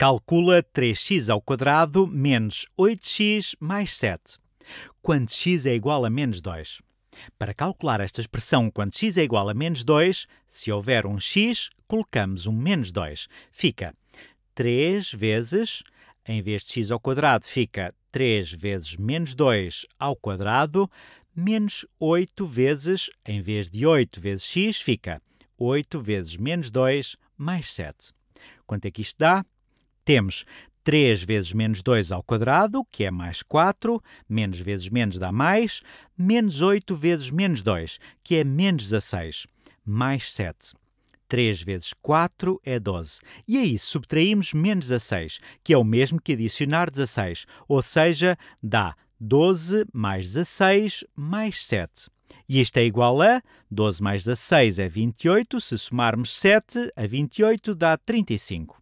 Calcula 3x ao quadrado menos 8x mais 7, quando x é igual a menos 2. Para calcular esta expressão quando x é igual a menos 2, se houver um x, colocamos um menos 2. Fica 3 vezes, em vez de x ao quadrado, fica 3 vezes menos 2 ao quadrado, menos 8 vezes, em vez de 8 vezes x, fica 8 vezes menos 2 mais 7. Quanto é que isto dá? Temos 3 vezes menos 2 ao quadrado, que é mais 4, menos vezes menos dá mais, menos 8 vezes menos 2, que é menos 16, mais 7. 3 vezes 4 é 12. E aí subtraímos menos 16, que é o mesmo que adicionar 16, ou seja, dá 12 mais 16 mais 7. E isto é igual a 12 mais 16 é 28, se somarmos 7 a 28 dá 35.